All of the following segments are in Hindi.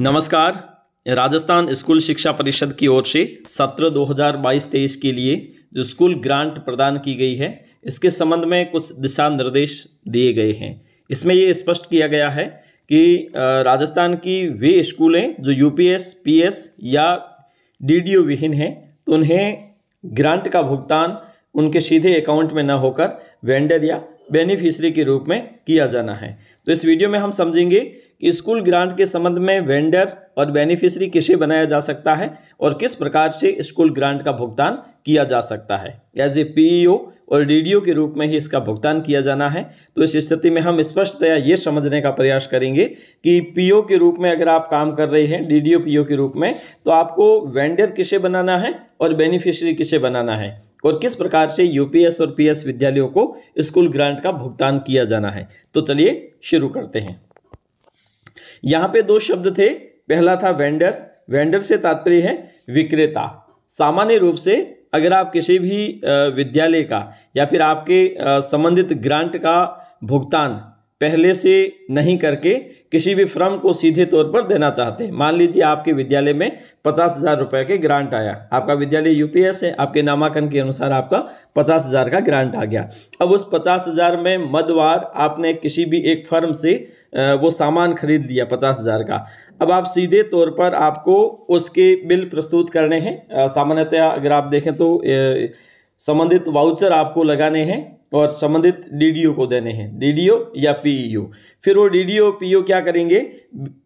नमस्कार राजस्थान स्कूल शिक्षा परिषद की ओर से सत्र 2022-23 के लिए जो स्कूल ग्रांट प्रदान की गई है इसके संबंध में कुछ दिशा निर्देश दिए गए हैं इसमें ये स्पष्ट किया गया है कि राजस्थान की वे स्कूलें जो यूपीएस पीएस या डीडीओ विहीन हैं तो उन्हें ग्रांट का भुगतान उनके सीधे अकाउंट में न होकर वेंडर या बेनिफिशरी के रूप में किया जाना है तो इस वीडियो में हम समझेंगे कि स्कूल ग्रांट के संबंध में वेंडर और बेनिफिशरी किसे बनाया जा सकता है और किस प्रकार से स्कूल ग्रांट का भुगतान किया जा सकता है एज ए पीईओ और डीडीओ के रूप में ही इसका भुगतान किया जाना है तो इस स्थिति में हम स्पष्टतया ये समझने का प्रयास करेंगे कि पीओ e के रूप में अगर आप काम कर रहे हैं डीडीओ पीओ e के रूप में तो आपको वेंडर किसे बनाना है और बेनिफिशियरी किसे बनाना है और किस प्रकार से यूपीएस और पीएस विद्यालयों को स्कूल ग्रांट का भुगतान किया जाना है तो चलिए शुरू करते हैं यहां पे दो शब्द थे पहला था वेंडर वेंडर से तात्पर्य है विक्रेता सामान्य रूप से अगर आप किसी भी विद्यालय का या फिर आपके संबंधित ग्रांट का भुगतान पहले से नहीं करके किसी भी फर्म को सीधे तौर पर देना चाहते हैं मान लीजिए आपके विद्यालय में पचास हज़ार रुपये के ग्रांट आया आपका विद्यालय यूपीएस है आपके नामांकन के अनुसार आपका पचास हज़ार का ग्रांट आ गया अब उस पचास हज़ार में मदवार आपने किसी भी एक फर्म से वो सामान खरीद लिया पचास हज़ार का अब आप सीधे तौर पर आपको उसके बिल प्रस्तुत करने हैं सामान्यतः अगर आप देखें तो संबंधित वाउचर आपको लगाने हैं और संबंधित डीडीओ को देने हैं डीडीओ या पीईओ e फिर वो डीडीओ पीईओ e क्या करेंगे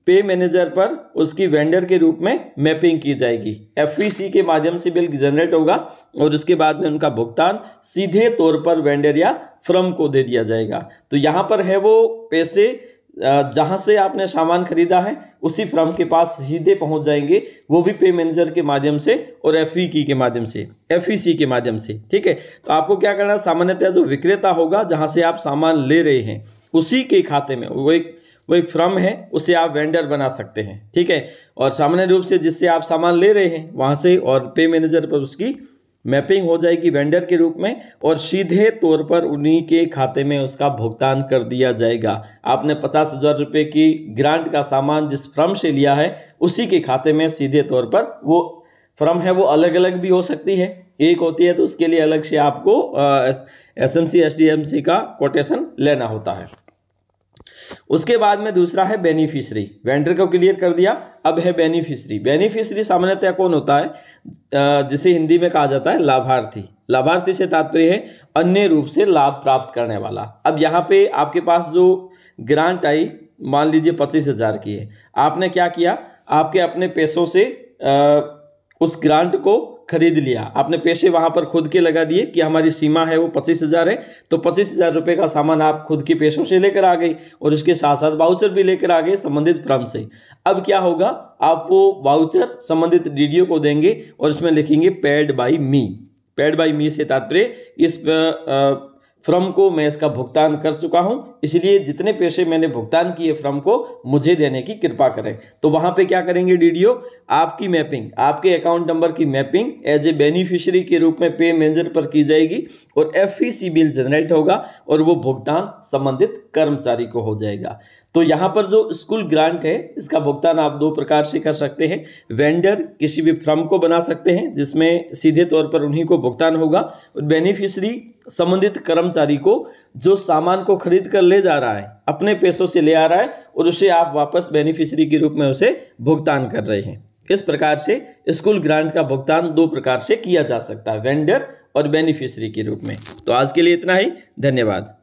पे मैनेजर पर उसकी वेंडर के रूप में मैपिंग की जाएगी एफपीसी e के माध्यम से बिल जनरेट होगा और उसके बाद में उनका भुगतान सीधे तौर पर वेंडर या फ्रम को दे दिया जाएगा तो यहाँ पर है वो पैसे जहाँ से आपने सामान खरीदा है उसी फर्म के पास सीधे पहुँच जाएंगे वो भी पे मैनेजर के माध्यम से और एफ की e के माध्यम से एफ e के माध्यम से ठीक है तो आपको क्या करना सामान्यतः जो विक्रेता होगा जहाँ से आप सामान ले रहे हैं उसी के खाते में वो एक वो एक फर्म है उसे आप वेंडर बना सकते हैं ठीक है और सामान्य रूप से जिससे आप सामान ले रहे हैं वहाँ से और पे मैनेजर पर उसकी मैपिंग हो जाएगी वेंडर के रूप में और सीधे तौर पर उन्हीं के खाते में उसका भुगतान कर दिया जाएगा आपने पचास हज़ार रुपये की ग्रांट का सामान जिस फर्म से लिया है उसी के खाते में सीधे तौर पर वो फर्म है वो अलग अलग भी हो सकती है एक होती है तो उसके लिए अलग से आपको S M C S D M C का कोटेशन लेना होता है उसके बाद में दूसरा है बेनिफिशरी वेंडर को क्लियर कर दिया अब है बेनिफिशरी बेनिफिशरी सामान्यतः कौन होता है जिसे हिंदी में कहा जाता है लाभार्थी लाभार्थी से तात्पर्य है अन्य रूप से लाभ प्राप्त करने वाला अब यहाँ पे आपके पास जो ग्रांट आई मान लीजिए पच्चीस हज़ार की है आपने क्या किया आपके अपने पैसों से आ, उस ग्रांट को खरीद लिया आपने पैसे वहां पर खुद के लगा दिए कि हमारी सीमा है वो पच्चीस हज़ार है तो पच्चीस हज़ार रुपये का सामान आप खुद के पैसों से लेकर आ गए और उसके साथ साथ वाउचर भी लेकर आ गए संबंधित फ्रम से अब क्या होगा आप वो वाउचर संबंधित डीडीओ को देंगे और इसमें लिखेंगे paid by me paid by me से तात्पर्य इस फ्रम को मैं इसका भुगतान कर चुका हूँ इसलिए जितने पैसे मैंने भुगतान किए फ्रॉम को मुझे देने की कृपा करें तो वहां पे क्या करेंगे डी आपकी मैपिंग आपके अकाउंट नंबर की मैपिंग एज ए बेनिफिशियरी के रूप में पे मैनेजर पर की जाएगी और एफ बिल जनरेट होगा और वो भुगतान संबंधित कर्मचारी को हो जाएगा तो यहाँ पर जो स्कूल ग्रांट है इसका भुगतान आप दो प्रकार से कर सकते हैं वेंडर किसी भी फर्म को बना सकते हैं जिसमें सीधे तौर पर उन्हीं को भुगतान होगा और बेनिफिशरी संबंधित कर्मचारी को जो सामान को खरीद कर ले जा रहा है अपने पैसों से ले आ रहा है और उसे आप वापस बेनिफिशरी के रूप में उसे भुगतान कर रहे हैं इस प्रकार से स्कूल ग्रांट का भुगतान दो प्रकार से किया जा सकता है वेंडर और बेनिफिशरी के रूप में तो आज के लिए इतना ही धन्यवाद